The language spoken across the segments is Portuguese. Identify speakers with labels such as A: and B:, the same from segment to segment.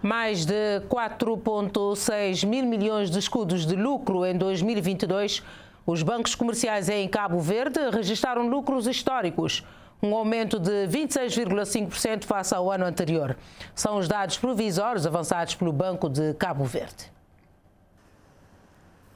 A: Mais de 4,6 mil milhões de escudos de lucro em 2022, os bancos comerciais em Cabo Verde registaram lucros históricos, um aumento de 26,5% face ao ano anterior. São os dados provisórios avançados pelo Banco de Cabo Verde.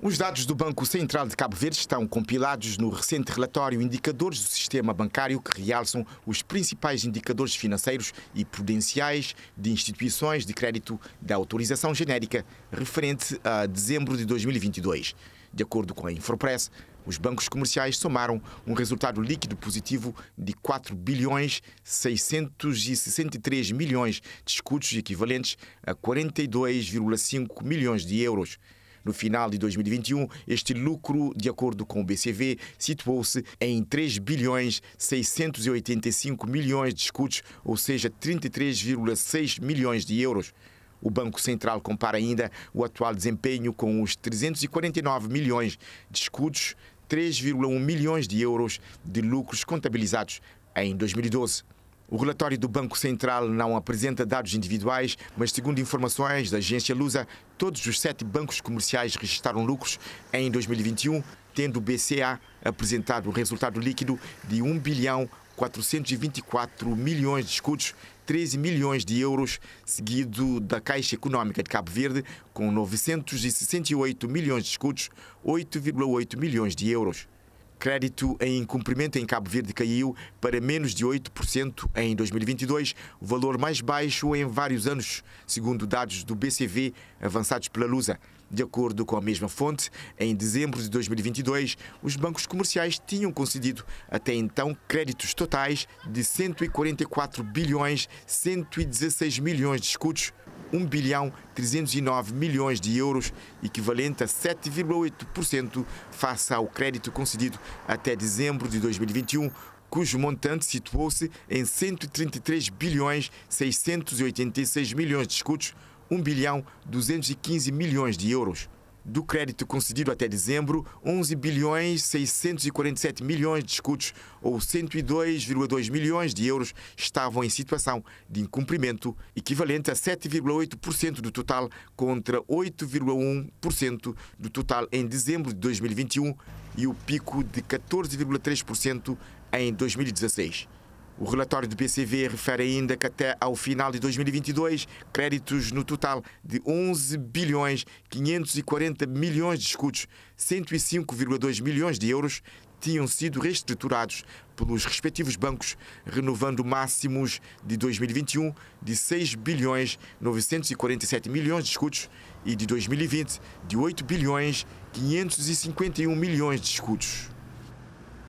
B: Os dados do Banco Central de Cabo Verde estão compilados no recente relatório Indicadores do Sistema Bancário, que realçam os principais indicadores financeiros e prudenciais de instituições de crédito da autorização genérica referente a dezembro de 2022. De acordo com a Infopress, os bancos comerciais somaram um resultado líquido positivo de 4 bilhões 663 milhões de escudos equivalentes a 42,5 milhões de euros. No final de 2021, este lucro, de acordo com o BCV, situou-se em 3 bilhões 685 milhões de escudos, ou seja, 33,6 milhões de euros. O Banco Central compara ainda o atual desempenho com os 349 milhões de escudos, 3,1 milhões de euros de lucros contabilizados em 2012. O relatório do Banco Central não apresenta dados individuais, mas, segundo informações da agência Lusa, todos os sete bancos comerciais registraram lucros em 2021, tendo o BCA apresentado um resultado líquido de 1 bilhão 424 milhões de escudos, 13 milhões de euros, seguido da Caixa Econômica de Cabo Verde, com 968 milhões de escudos, 8,8 milhões de euros crédito em cumprimento em Cabo Verde caiu para menos de 8% em 2022, o valor mais baixo em vários anos, segundo dados do BCV avançados pela Lusa. De acordo com a mesma fonte, em dezembro de 2022, os bancos comerciais tinham concedido até então créditos totais de 144 bilhões 116 milhões de escudos 1 bilhão 309 milhões de euros, equivalente a 7,8% face ao crédito concedido até dezembro de 2021, cujo montante situou-se em 133 bilhões 686 milhões de escudos, 1 bilhão 215 milhões de euros do crédito concedido até dezembro, 11 bilhões 647 milhões de escudos, ou 102,2 milhões de euros, estavam em situação de incumprimento, equivalente a 7,8% do total contra 8,1% do total em dezembro de 2021 e o pico de 14,3% em 2016. O relatório do BCV refere ainda que até ao final de 2022, créditos no total de 11 bilhões 540 milhões de escudos, 105,2 milhões de euros, tinham sido reestruturados pelos respectivos bancos, renovando máximos de 2021 de 6 bilhões 947 milhões de escudos e de 2020 de 8 bilhões 551 milhões de escudos.